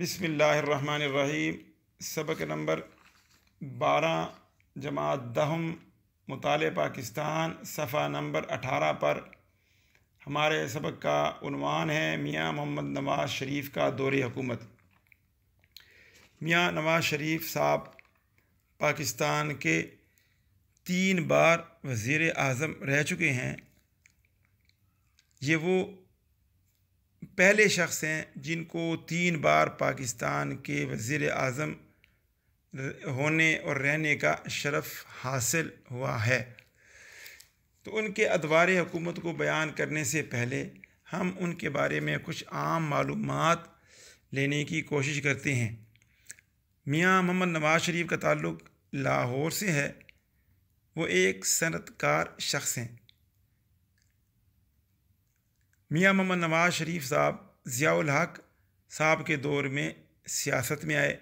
बिसमीम सबक नंबर बारह जमात दहम मताले पाकिस्तान सफ़ा नंबर अठारह पर हमारे सबक का उनवान है मियाँ मोहम्मद नवाज़ शरीफ का दौर हुकूमत मियाँ नवाज़ शरीफ साहब पाकिस्तान के तीन बार वज़ी अजम रह चुके हैं ये वो पहले शख्स हैं जिनको तीन बार पाकिस्तान के वज़ी अजम होने और रहने का शरफ़ हासिल हुआ है तो उनके अदवार हुकूमत को बयान करने से पहले हम उनके बारे में कुछ आम मालूम लेने की कोशिश करते हैं मियाँ मोहम्मद नवाज शरीफ का ताल्लुक़ लाहौर से है वो एक सनतकार शख्स हैं मियाँ मोहम्मद नवाज़ शरीफ साहब ज़ियाउल हक साहब के दौर में सियासत में आए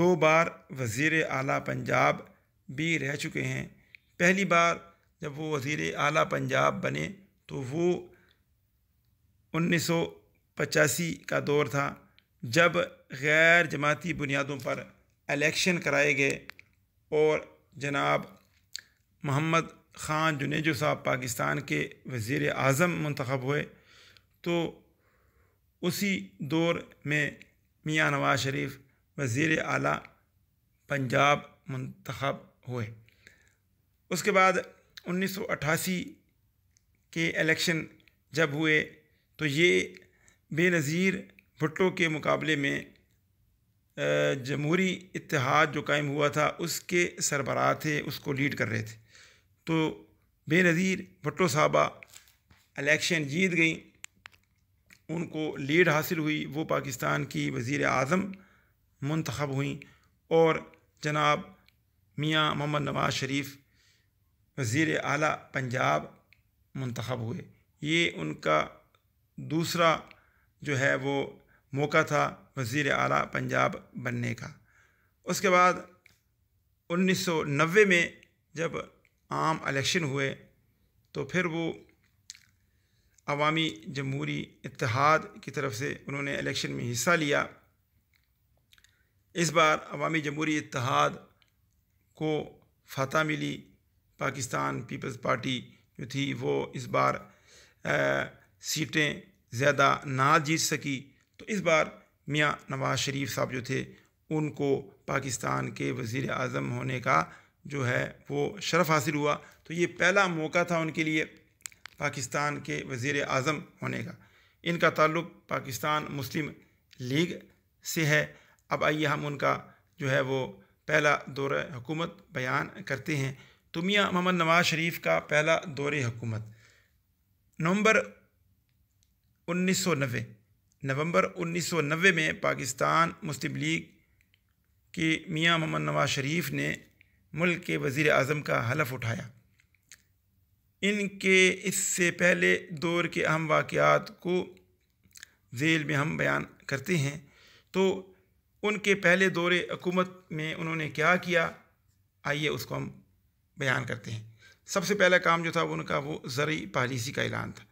दो बार वज़ी अली पंजाब भी रह चुके हैं पहली बार जब वो वज़ी अली पंजाब बने तो वो उन्नीस सौ पचासी का दौर था जब गैर जमाती बुनियादों पर इलेक्शन कराए गए और जनाब मोहम्मद ख़ान जुनेजो साहब पाकिस्तान के वज़ी अजम मंतखब हुए तो उसी दौर में मियाँ नवाज शरीफ वज़ी अला पंजाब मंतखब हुए उसके बाद 1988 के इलेक्शन जब हुए तो ये बेनज़ीर भुट्टो के मुकाबले में जमहूरी इतिहाद जो कायम हुआ था उसके सरबराह थे उसको लीड कर रहे थे तो बेनज़ीर भट्टो साहबा इलेक्शन जीत गई उनको लीड हासिल हुई वो पाकिस्तान की वज़ी अजम मंतखब हुई और जनाब मियाँ मोहम्मद नवाज शरीफ वज़ी अली पंजाब मंतखब हुए ये उनका दूसरा जो है वो मौका था वज़ी अली पंजाब बनने का उसके बाद 1990 में जब आम इलेक्शन हुए तो फिर वो अवामी जमहूरी इतिहाद की तरफ से उन्होंने इलेक्शन में हिस्सा लिया इस बार अवामी जमहूरी इतिहाद को फतह मिली पाकिस्तान पीपल्स पार्टी जो थी वो इस बार सीटें ज़्यादा ना जीत सकी तो इस बार मियाँ नवाज़ शरीफ साहब जो थे उनको पाकिस्तान के वज़ी अजम होने का जो है वो शरफ हासिल हुआ तो ये पहला मौका था उनके लिए पाकिस्तान के वज़ी अज़म होने का इनका ताल्लुक पाकिस्तान मुस्लिम लीग से है अब आइए हम उनका जो है वो पहला दौर हुकूमत बयान करते हैं तो मियाँ मोहम्मद नवाज़ शरीफ का पहला दौर हुकूमत नवंबर 1990 नवंबर 1990 में पाकिस्तान मुस्लिम लीग की मियाँ मोहम्मद नवाज़ शरीफ ने मुल्क के वज़ी अजम का हलफ उठाया इनके इससे पहले दौर के अहम वाक़ात को जेल में हम बयान करते हैं तो उनके पहले दौरे हकूमत में उन्होंने क्या किया आइए उसको हम बयान करते हैं सबसे पहला काम जो था उनका वो ज़रूरी पॉलिसी का ऐलान था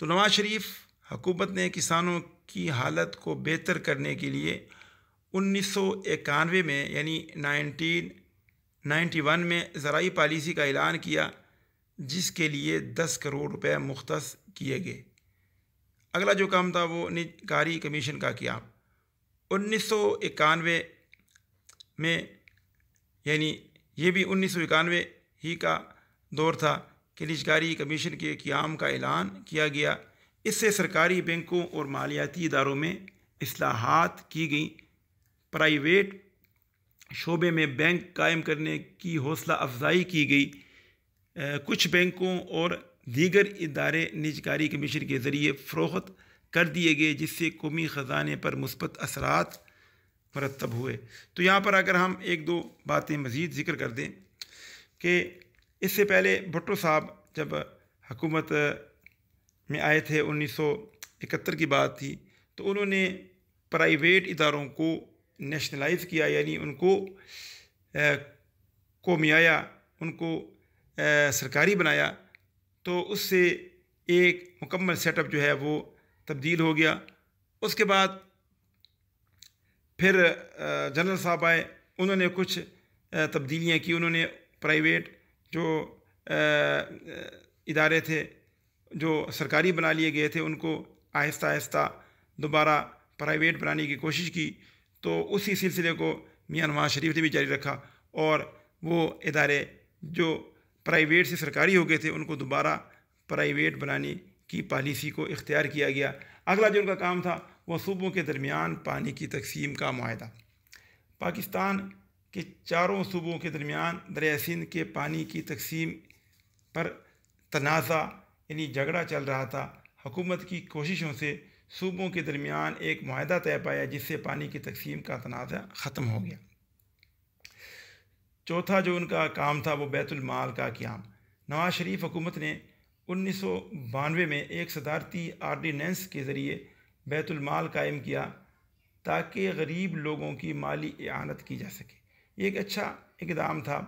तो नवाज़ शरीफ हुकूमत ने किसानों की हालत को बेहतर करने के लिए उन्नीस में यानी नाइनटीन वन में ज़राई पॉलिसी का ऐलान किया जिसके लिए 10 करोड़ रुपए मुख्त किए गए अगला जो काम था वो निजकारी कमीशन का किया उन्नीस में यानी ये भी उन्नीस ही का दौर था कि निजकारी कमीशन के क्याम का ऐलान किया गया इससे सरकारी बैंकों और मालियाती इदारों में असलाहत की गई प्राइवेट शोबे में बैंक कायम करने की हौसला अफजाई की गई कुछ बैंकों और दीगर इदारे निजकारी कमीशन के ज़रिए फ़रोहत कर दिए गए जिससे कौमी ख़जाने पर मुस्बत असरात मरतब हुए तो यहाँ पर अगर हम एक दो बातें मज़ीद ज़िक्र कर दें कि इससे पहले भुट्टो साहब जब हकूमत में आए थे उन्नीस सौ इकहत्तर की बात थी तो उन्होंने प्राइवेट इदारों को नेशनलाइज किया यानी उनको कोमियाया उनको आ, सरकारी बनाया तो उससे एक मुकम्मल सेटअप जो है वो तब्दील हो गया उसके बाद फिर जनरल साहब आए उन्होंने कुछ तब्दीलियाँ की उन्होंने प्राइवेट जो इदारे थे जो सरकारी बना लिए गए थे उनको आहिस्ता आहिस्ता दोबारा प्राइवेट बनाने की कोशिश की तो उसी सिलसिले को मियाँ नवाज शरीफ ने भी जारी रखा और वो इदारे जो प्राइवेट से सरकारी हो गए थे उनको दोबारा प्राइवेट बनाने की पॉलिसी को इख्तियार किया गया अगला जो उनका काम था वह सूबों के दरमियान पानी की तकसीम का माहा पाकिस्तान के चारों सूबों के दरमियान दरिया सिंध के पानी की तकसीम पर तनाज़ा यानी झगड़ा चल रहा था हुकूमत की कोशिशों से सूबों के दरमियान एक माहा तय पाया जिससे पानी की तकसीम का तनाज़ा ख़त्म हो गया चौथा जो उनका काम था वो बैतुलमाल का क्याम नवाज शरीफ हुकूमत ने उन्नीस सौ बानवे में एक सदारती आर्डीनेंस के ज़रिए बैतुलमाल कायम किया ताकि गरीब लोगों की माली एनत की जा सके एक अच्छा इकदाम था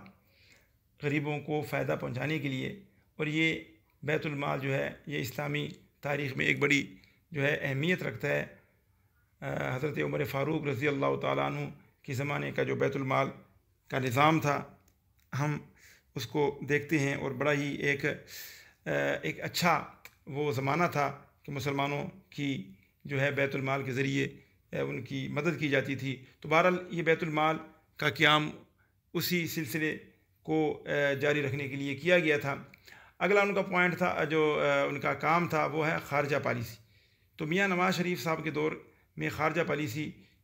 गरीबों को फ़ायदा पहुँचाने के लिए और ये बैतुलमाल जो है ये इस्लामी तारीख़ में एक बड़ी जो है अहमियत रखता है हज़रत उमर फ़ारूक रज़ी अल्लाह तु के ज़माने का जो बैतुलमाल का निज़ाम था हम उसको देखते हैं और बड़ा ही एक एक अच्छा वो ज़माना था कि मुसलमानों की जो है बैतुलमाल के ज़रिए उनकी मदद की जाती थी तो बहरहाल ये बैतुलमाल का क्याम उसी सिलसिले को जारी रखने के लिए किया गया था अगला उनका पॉइंट था जो उनका काम था वो है खारजा पॉलिसी तो मियाँ नवाज़ शरीफ साहब के दौर में खारजा पॉलिसी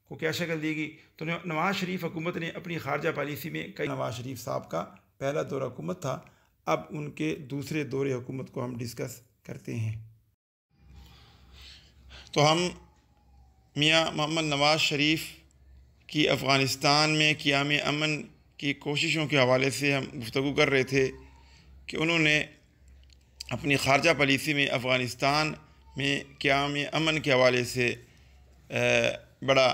को क्या शक्ल देगी तो नवाज़ शरीफ हुकूमत ने अपनी खारजा पॉलिसी में कई नवाज़ शरीफ साहब का पहला दौर हुकूमत था अब उनके दूसरे दौर हुकूमत को हम डिस्कस करते हैं तो हम मियाँ मोहम्मद नवाज़ शरीफ की अफ़गानिस्तान में क़्याम अमन की कोशिशों के हवाले से हम गुफ्तु कर रहे थे कि उन्होंने अपनी खारजा पॉलिसी में अफ़गानिस्तान में क्याम अमन के हवाले से बड़ा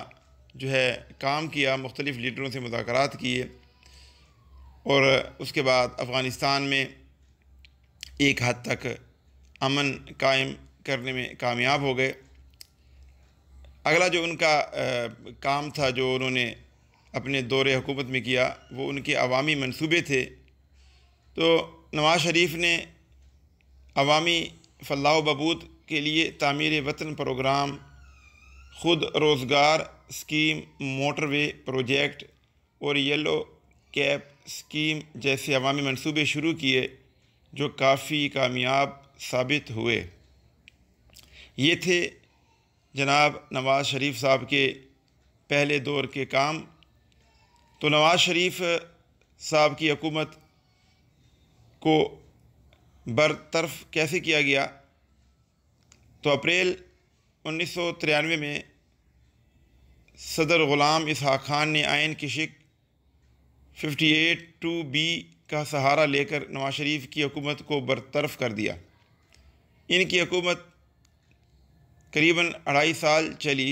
जो है काम किया मुख्तलिफ़ लीडरों से मुजाकर किए और उसके बाद अफ़गानिस्तान में एक हद तक अमन कायम करने में कामयाब हो गए अगला जो उनका आ, काम था जो उन्होंने अपने दौरे हुकूमत में किया वो उनके अवामी मनसूबे थे तो नवाज़ शरीफ ने अवामी फलाह बबूत के लिए तमीर वतन प्रोग्राम खुद रोज़गार स्कीम मोटरवे प्रोजेक्ट और येलो कैप स्कीम जैसे अवामी मनसूबे शुरू किए जो काफ़ी कामयाब साबित हुए ये थे जनाब नवाज़ शरीफ साहब के पहले दौर के काम तो नवाज़ शरीफ साहब की हकूमत को बरतरफ कैसे किया गया तो अप्रैल उन्नीस में सदर ग़ुलाम इसहा खान ने आयन की शिक फिफ्टी एट टू बी का सहारा लेकर नवाज शरीफ की हुकूमत को बरतरफ कर दिया इनकी हुकूमत करीबन अढ़ाई साल चली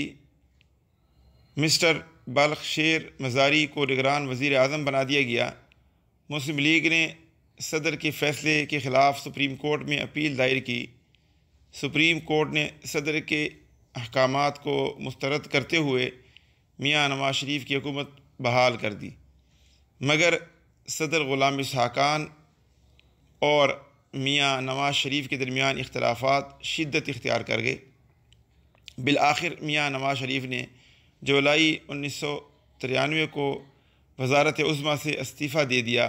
मिस्टर शेर मज़ारी को निगरान वज़ी अजम बना दिया गया मुस्लिम लीग ने सदर के फ़ैसले के ख़िलाफ़ सुप्रीम कोर्ट में अपील दायर की सुप्रीम कोर्ट ने सदर के अहकाम को मुस्तरद करते हुए मियाँ नवाज शरीफ की हुकूमत बहाल कर दी मगर सदर ग़ुलाम इसहाकान और मियाँ नवाज शरीफ के दरमियान इख्तलाफात शिद्दत इख्तियार कर गए बिल आखिर मियाँ नवाज शरीफ ने जुलाई उन्नीस सौ तिरानवे को वजारत उज़मा से इस्तीफ़ा दे दिया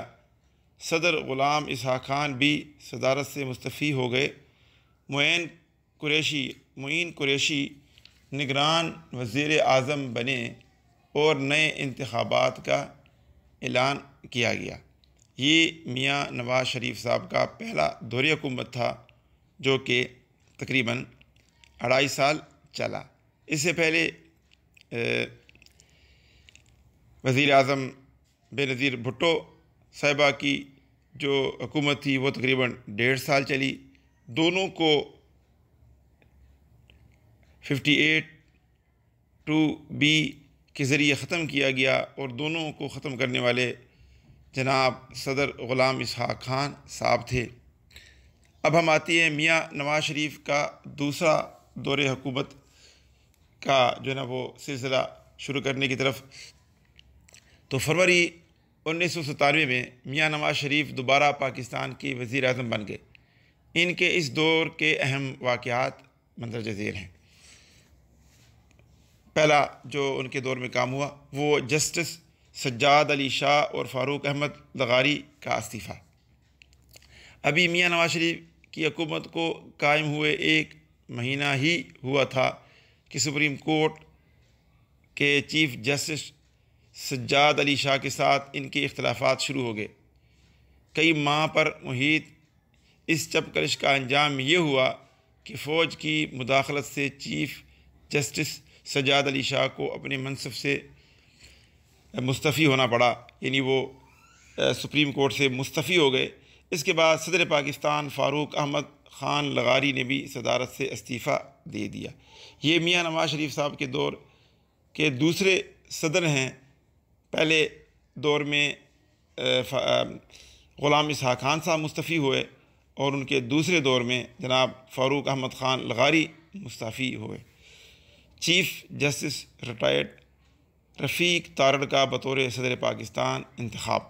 सदर ग़ुलाम इसहा खान भी सदारत से मुस्तफ़ी हो गए मुन कुरेशी मुन कुरेशी निगरान वज़ी अजम बने और नए इंतबात का ऐलान किया गया ये मियाँ नवाज़ शरीफ साहब का पहला दौर हुकूमत था जो कि तकरीबन अढ़ाई साल चला इससे पहले वज़ी अजम बेनज़ीर भुट्टो साहिबा की जो हुकूमत थी वो तकरीबन डेढ़ साल चली दोनों को 58 टू बी के ज़रिए ख़त्म किया गया और दोनों को ख़त्म करने वाले जनाब सदर ग़ुलाम इसहाक खान साहब थे अब हम आती हैं मियाँ नवाज शरीफ का दूसरा दौर हकूमत का जो है ना वो सिलसिला शुरू करने की तरफ तो फरवरी उन्नीस सौ सतानवे में मियाँ नवाज शरीफ दोबारा पाकिस्तान के वज़ी अजम बन गए इनके इस दौर के अहम वाक़ात मंदरज झेल हैं पहला जो उनके दौर में काम हुआ वो जस्टिस सज्जाद अली शाह और फारूक अहमद लगारी का इस्तीफ़ा अभी मियाँ नवाज शरीफ की हकूमत को कायम हुए एक महीना ही हुआ था कि सुप्रीम कोर्ट के चीफ जस्टिस सज्जाद अली शाह के साथ इनके इख्तलाफात शुरू हो गए कई माह पर मुहित इस चपकलश का अंजाम ये हुआ कि फ़ौज की मुदाखलत से चीफ जस्टिस सजाद अली शाह को अपने मनसब से मुस्तफ़ी होना पड़ा यानी वो सुप्रीम कोर्ट से मुस्तफ़ी हो गए इसके बाद सदर पाकिस्तान फ़ारूक अहमद ख़ान लगारी ने भी सदारत से इस्तीफ़ा दे दिया ये मियाँ नवाज शरीफ साहब के दौर के दूसरे सदर हैं पहले दौर में ग़ुलाम इसहा खान साहब मुस्तफ़ी हुए और उनके दूसरे दौर में जनाब फ़ारूक अहमद ख़ान लगारी मुस्ताफ़ी हुए chief justice retired Rafiq Tarar का बतौर सदर पाकिस्तान इंतखब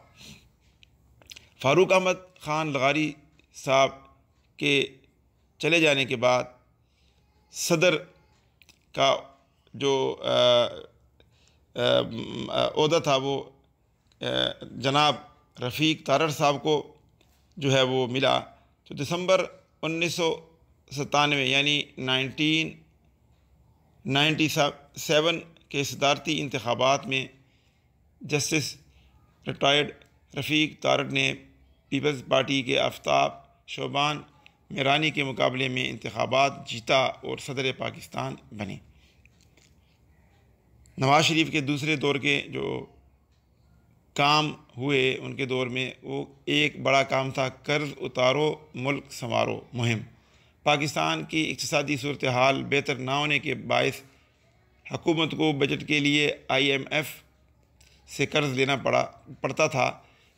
फ़ारूक अहमद ख़ान लगारी साहब के चले जाने के बाद सदर का जो अहदा था वो आ, जनाब रफ़ीक तारड़ साहब को जो है वो मिला तो दिसंबर उन्नीस यानी नाइनटीन नाइन्टी सेवन के सदारती इंतबात में जस्टिस रिटायर्ड रफ़ीक तारक ने पीपल्स पार्टी के आफ्ताब शोबान मीरानी के मुकाबले में इंतबात जीता और सदर पाकिस्तान बने नवाज़ शरीफ के दूसरे दौर के जो काम हुए उनके दौर में वो एक बड़ा काम था कर्ज उतारो मुल्क संवारो मुहिम पाकिस्तान की इकतदी सूरत हाल बेहतर ना होने के बायस हकूमत को बजट के लिए आई एम एफ़ से कर्ज़ लेना पड़ा पड़ता था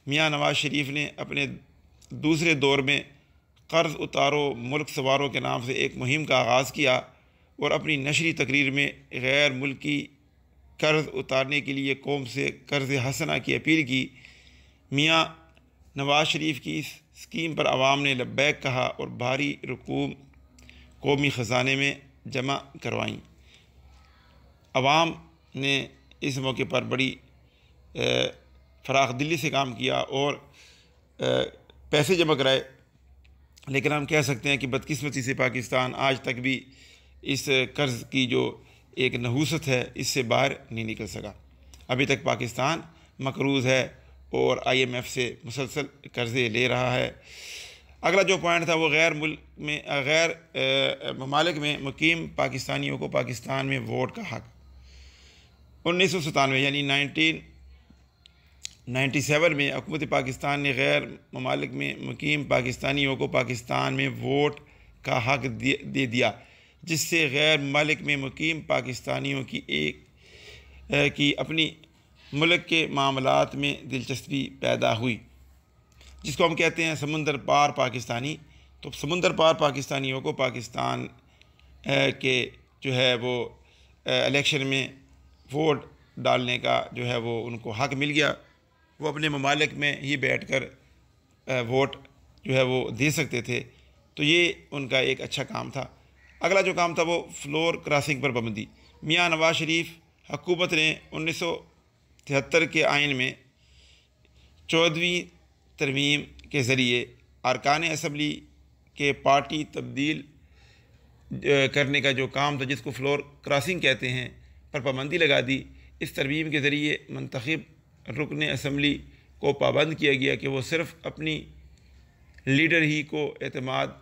मियाँ नवाज शरीफ ने अपने दूसरे दौर में कर्ज़ उतारो मुल्क सवारों के नाम से एक मुहिम का आगाज़ किया और अपनी नशरी तकरीर में गैर मुल्की कर्ज़ उतारने के लिए कौम से कर्ज़ हसना की अपील की मियाँ नवाज़ शरीफ की स्कीम पर आवाम ने लब्बैक कहा और भारी रकूम कौमी ख़जाने में जमा करवाई आवाम ने इस मौके पर बड़ी फराख दिल्ली से काम किया और पैसे जमा कराए लेकिन हम कह सकते हैं कि बदकिस्मती से पाकिस्तान आज तक भी इस कर्ज़ की जो एक नहूसत है इससे बाहर नहीं निकल सका अभी तक पाकिस्तान मकरूज़ है और आईएमएफ से मुसलसल कर्ज़े ले रहा है अगला जो पॉइंट था वो गैर मुल्क में गैर ममालिक में मुकीम पाकिस्तानियों को पाकिस्तान में वोट का हक उन्नीस सौ सतानवे यानी नाइनटीन नाइन्टी सेवन में हुकूमत पाकिस्तान ने गैर ममालिक में मुकीम पाकिस्तानियों को पाकिस्तान में वोट का हक दे दिया जिससे गैर ममालिक में मुकीम पाकिस्तानियों की एक की अपनी मुल्क के मामला में दिलचस्पी पैदा हुई जिसको हम कहते हैं समुंदर पार पाकिस्तानी तो समुंदर पार पाकिस्तानियों को पाकिस्तान के जो है वो इलेक्शन में वोट डालने का जो है वो उनको हक मिल गया वो अपने ममालिक में ही बैठ कर वोट जो है वो दे सकते थे तो ये उनका एक अच्छा काम था अगला जो काम था वो फ्लोर क्रॉसिंग पर पाबंदी मियाँ नवाज शरीफ हकूमत ने उन्नीस सौ तिहत्तर के आयन में चौदहवीं तरमीम के ज़रिए अरकान असम्बली के पार्टी तब्दील करने का जो काम था जिसको फ्लोर क्रॉसिंग कहते हैं पर पाबंदी लगा दी इस तरमीम के ज़रिए मंतखब रुकन असम्बली को पाबंद किया गया कि वो सिर्फ़ अपनी लीडर ही को अतमाद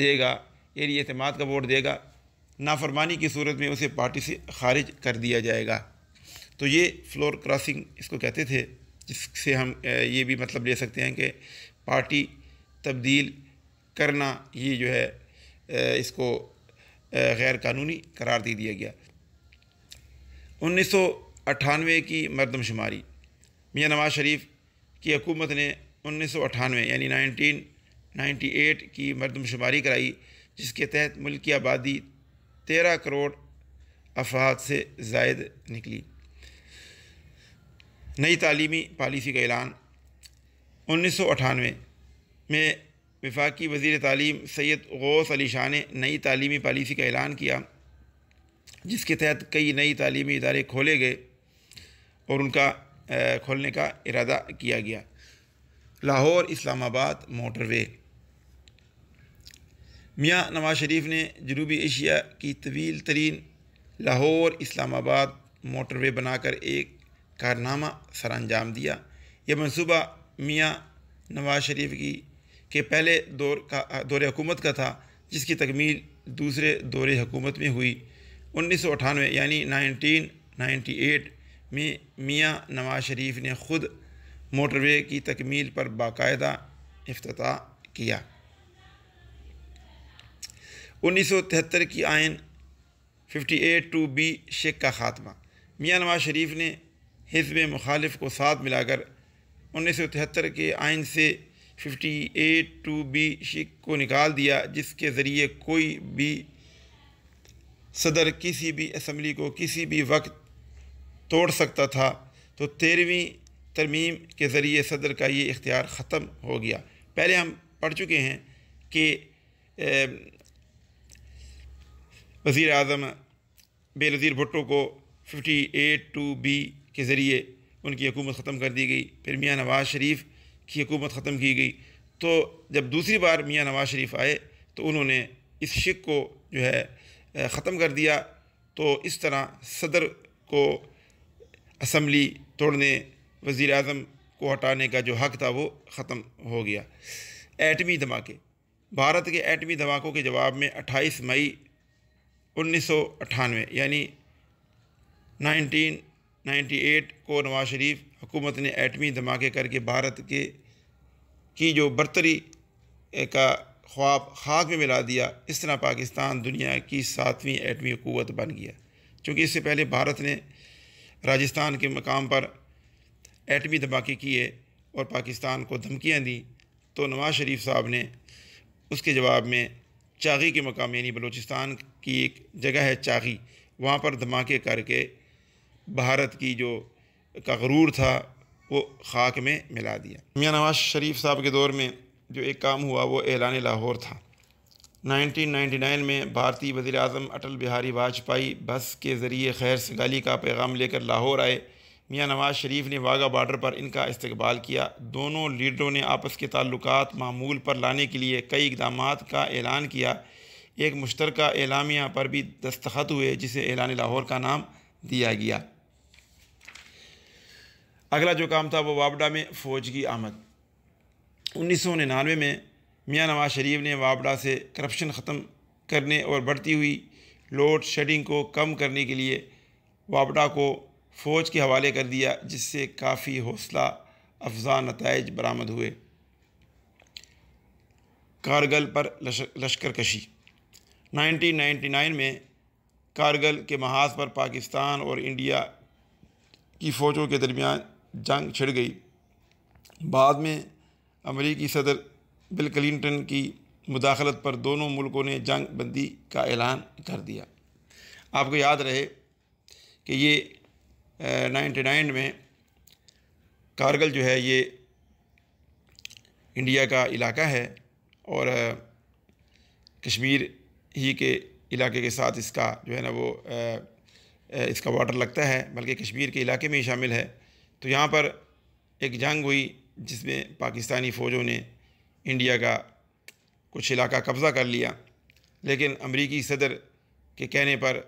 देगा यानी अतमाद का वोट देगा नाफरमानी की सूरत में उसे पार्टी से खारिज कर दिया जाएगा तो ये फ्लोर क्रॉसिंग इसको कहते थे जिससे हम ये भी मतलब ले सकते हैं कि पार्टी तब्दील करना ये जो है इसको गैर कानूनी करार दे दिया गया उन्नीस सौ अट्ठानवे की मरदमशुमारी मियाँ नवाज शरीफ की हकूमत ने उन्नीस सौ अट्ठानवे यानी नाइनटीन नाइन्टी एट की मरदमशुमारी कराई जिसके तहत मुल्क की आबादी तेरह करोड़ अफराद से जायद निकली नई तलीमी पॉलिसी का ऐलान उन्नीस सौ अठानवे में विफाकी वजीर तालीम सैयद गौस अली शाह ने नई तलीमी पॉलिसी का ऐलान किया जिसके तहत कई नई तलीमी इदारे खोले गए और उनका खोलने का इरादा किया गया लाहौर इस्लामाबाद मोटरवे मियाँ नवाज शरीफ ने जनूबी एशिया की तवील तरीन लाहौर इस्लामाबाद मोटरवे बनाकर एक कारनामा सरानजाम दिया यह मनसूबा मियाँ नवाज शरीफ की के पहले दौर का दौर हुकूमत का था जिसकी तकमील दूसरे दौर हुकूमत में हुई उन्नीस सौ अठानवे यानी नाइनटीन नाइन्टी एट में मियाँ नवाज शरीफ ने ख़ुद मोटरवे की तकमील पर बाकायदा अफ्ताह किया 1973 की आयन 58 टू बी शेख का ख़ात्मा मियाँ नवाज शरीफ ने हिजब मुखालिफ को साथ मिलाकर उन्नीस सौ तिहत्तर के आयन से 58 टू बी शिक को निकाल दिया जिसके ज़रिए कोई भी सदर किसी भी असम्बली को किसी भी वक्त तोड़ सकता था तो तेरहवीं तरमीम के ज़रिए सदर का ये इख्तियार ख़त्म हो गया पहले हम पढ़ चुके हैं कि वज़ी अजम बेनज़ीर भुट्टो को फिफ्टी एट टू बी के ज़रिए उनकी हुकूमत ख़त्म कर दी गई फिर मियाँ नवाज़ शरीफ की हुकूमत ख़त्म की गई तो जब दूसरी बार मियाँ नवाज़ शरीफ आए तो उन्होंने इस शिक को जो है ख़त्म कर दिया तो इस तरह सदर को असम्बली तोड़ने वज़ी अजम को हटाने का जो हक़ था वो ख़त्म हो गया एटमी धमाके भारत के एटमी धमाकों के जवाब में 28 मई उन्नीस यानी 1998 को नवाज शरीफ हुकूमत ने एटमी धमाके करके भारत के की जो बरतरी का ख्वाब खाक में मिला दिया इस तरह पाकिस्तान दुनिया की सातवीं एटमी हुकूमत बन गया क्योंकि इससे पहले भारत ने राजस्थान के मकाम पर एटमी धमाके किए और पाकिस्तान को धमकियाँ दी तो नवाज़ शरीफ साहब ने उसके जवाब में चागी के मकाम यानी बलूचिस्तान की एक जगह है चागी वहाँ पर धमाके करके भारत की जो का गरूर था वो खाक में मिला दिया मियाँ नवाज शरीफ साहब के दौर में जो एक काम हुआ वो एलान लाहौर था 1999 में भारतीय वज़ी अजम अटल बिहारी वाजपेयी बस के ज़रिए खैर सगाली का पैगाम लेकर लाहौर आए मियाँ नवाज़ शरीफ ने वाघा बॉर्डर पर इनका इस्तबाल किया दोनों लीडरों ने आपस के ताल्लुक मामूल पर लाने के लिए कई इकदाम का ऐलान किया एक मुश्तर एलामिया पर भी दस्तखत हुए जिसे ऐलान लाहौर का नाम दिया गया अगला जो काम था वो वाबडा में फ़ौज की आमद उन्नीस सौ निन्यानवे में मियाँ नवाज शरीफ ने वाबडा से करप्शन ख़त्म करने और बढ़ती हुई लोड शेडिंग को कम करने के लिए वाबडा को फ़ौज के हवाले कर दिया जिससे काफ़ी हौसला अफजा नतज बरामद हुए कारगल पर लश्कर कशी 1999 में कारगल के महाज पर पाकिस्तान और इंडिया की फ़ौजों के दरमियान जंग छिड़ गई बाद में अमरीकी सदर बिल क्लिंटन की मुदाखलत पर दोनों मुल्कों ने जंग बंदी का ऐलान कर दिया आपको याद रहे कि ये नाइन्टी नाइन में कारगिल जो है ये इंडिया का इलाका है और कश्मीर ही के इलाके के साथ इसका जो है ना वो इसका वाटर लगता है बल्कि कश्मीर के इलाके में ही शामिल है तो यहाँ पर एक जंग हुई जिसमें पाकिस्तानी फ़ौजों ने इंडिया का कुछ इलाका कब्ज़ा कर लिया लेकिन अमरीकी सदर के कहने पर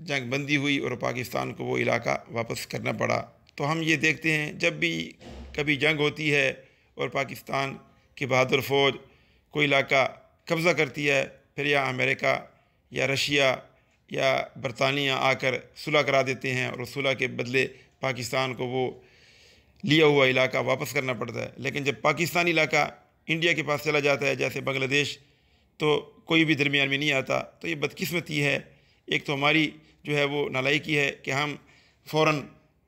जंग बंदी हुई और पाकिस्तान को वो इलाका वापस करना पड़ा तो हम ये देखते हैं जब भी कभी जंग होती है और पाकिस्तान की बहादुर फ़ौज कोई इलाका कब्ज़ा करती है फिर या अमेरिका या रशिया या बरतानिया आकर सुलह करा देते हैं और सुलह के बदले पाकिस्तान को वो लिया हुआ इलाका वापस करना पड़ता है लेकिन जब पाकिस्तानी इलाका इंडिया के पास चला जाता है जैसे बांग्लादेश तो कोई भी दरमियान में नहीं आता तो ये बदकिस्मती है एक तो हमारी जो है वो नलायकी है कि हम फ़ौर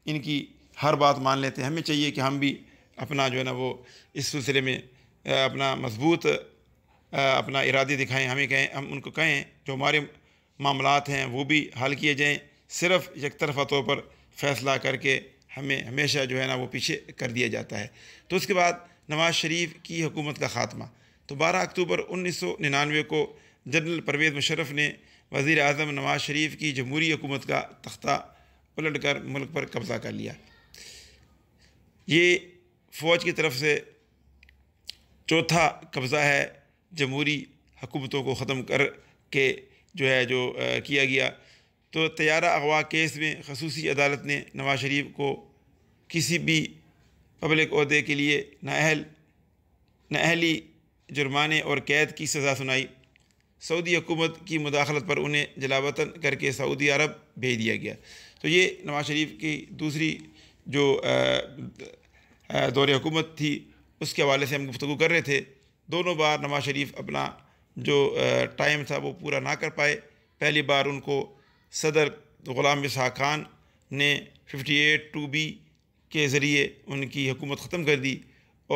इनकी हर बात मान लेते हैं हमें चाहिए कि हम भी अपना जो है ना वो इस सिलसिले में अपना मजबूत अपना इरादे दिखाएं हमें कहें हम उनको कहें जो हमारे मामला हैं वो भी हल किए जाएँ सिर्फ एक तरफा तौर पर फैसला करके हमें हमेशा जो है ना वो पीछे कर दिया जाता है तो उसके बाद नवाज़ शरीफ की हुकूमत का ख़ात्मा तो बारह अक्टूबर उन्नीस सौ निन्यानवे को जनरल परवेज़ मुशरफ ने वज़ी अजम नवाज शरीफ की जमहूरी हुकूमत का तख्ता पलट कर मुल्क पर कब्ज़ा कर लिया ये फ़ौज की तरफ से चौथा कब्ज़ा है जमहूरी हुकूमतों को ख़त्म कर के जो है जो आ, किया गया तो तैयारा अगवा केस में खसूसी अदालत ने नवाज शरीफ को किसी भी पब्लिक अहदे के लिए नाअहल नाअहली जुर्माने और कैद की सज़ा सुनाई सऊदी हुकूमत की मुदाखलत पर उन्हें जलावतन करके सऊदी अरब भेज दिया गया तो ये नवाज़ शरीफ की दूसरी जो दौर हुकूमत थी उसके हवाले से हम गुफ्तु कर रहे थे दोनों बार नवाज़ शरीफ अपना जो टाइम था वो पूरा ना कर पाए पहली बार उनको सदर ग़ुलाम शाह खान ने फिफ्टी एट टू बी के ज़रिए उनकी हुकूमत ख़त्म कर दी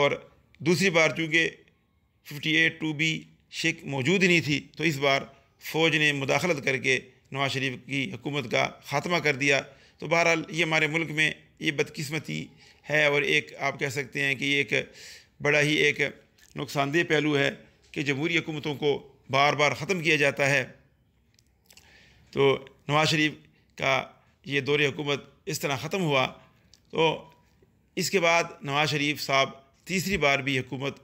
और दूसरी बार चूँकि एट टू बी शिक मौजूद ही नहीं थी तो इस बार फ़ौज ने मुदाखलत करके नवाज शरीफ की हुकूमत का ख़ात्मा कर दिया तो बहरहाल ये हमारे मुल्क में ये बदकिस्मती है और एक आप कह सकते हैं कि एक बड़ा ही एक नुकसानदेह पहलू है कि जमहूरी हुकूमतों को बार बार ख़त्म किया जाता है तो नवाज शरीफ का ये दौर हुकूमत इस तरह ख़त्म हुआ तो इसके बाद नवाज शरीफ साहब तीसरी बार भी हुकूमत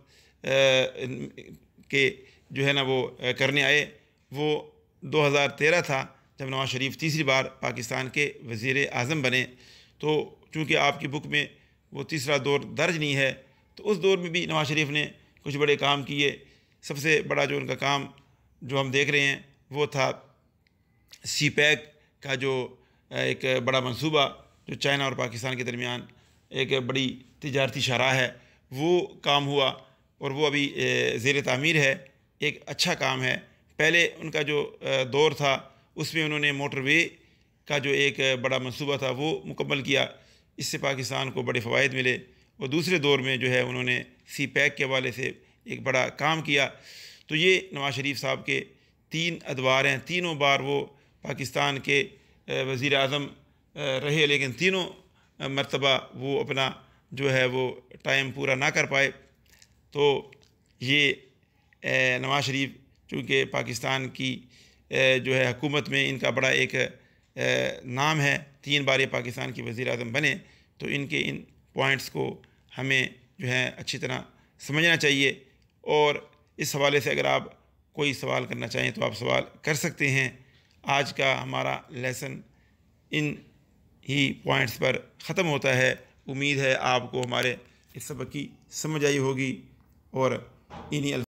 के जो है ना वो करने आए वो 2013 था जब नवाज शरीफ तीसरी बार पाकिस्तान के वज़ी अजम बने तो चूँकि आपकी बुक में वो तीसरा दौर दर्ज नहीं है तो उस दौर में भी नवाज शरीफ ने कुछ बड़े काम किए सबसे बड़ा जो उनका काम जो हम देख रहे हैं वो था सी पैक का जो एक बड़ा मंसूबा जो चाइना और पाकिस्तान के दरमियान एक बड़ी तजारती शराह है वो काम हुआ और वो अभी ज़ेर तमीर है एक अच्छा काम है पहले उनका जो दौर था उसमें उन्होंने मोटरवे का जो एक बड़ा मनसूबा था वो मुकम्मल किया इससे पाकिस्तान को बड़े फ़वाद मिले और दूसरे दौर में जो है उन्होंने सी पैक के हवाले से एक बड़ा काम किया तो ये नवाज़ शरीफ साहब के तीन अदवार हैं तीनों बार वो पाकिस्तान के वज़ी अजम रहे लेकिन तीनों मरतबा वो अपना जो है वो टाइम पूरा ना कर पाए तो ये नवाज़ शरीफ चूँकि पाकिस्तान की जो है हकूमत में इनका बड़ा एक नाम है तीन बार ये पाकिस्तान के वज़ी अजम बने तो इनके इन पॉइंट्स को हमें जो है अच्छी तरह समझना चाहिए और इस हवाले से अगर आप कोई सवाल करना चाहें तो आप सवाल कर सकते हैं आज का हमारा लेसन इन ही पॉइंट्स पर ख़त्म होता है उम्मीद है आपको हमारे इस सबक की समझ आई होगी और इन्हीं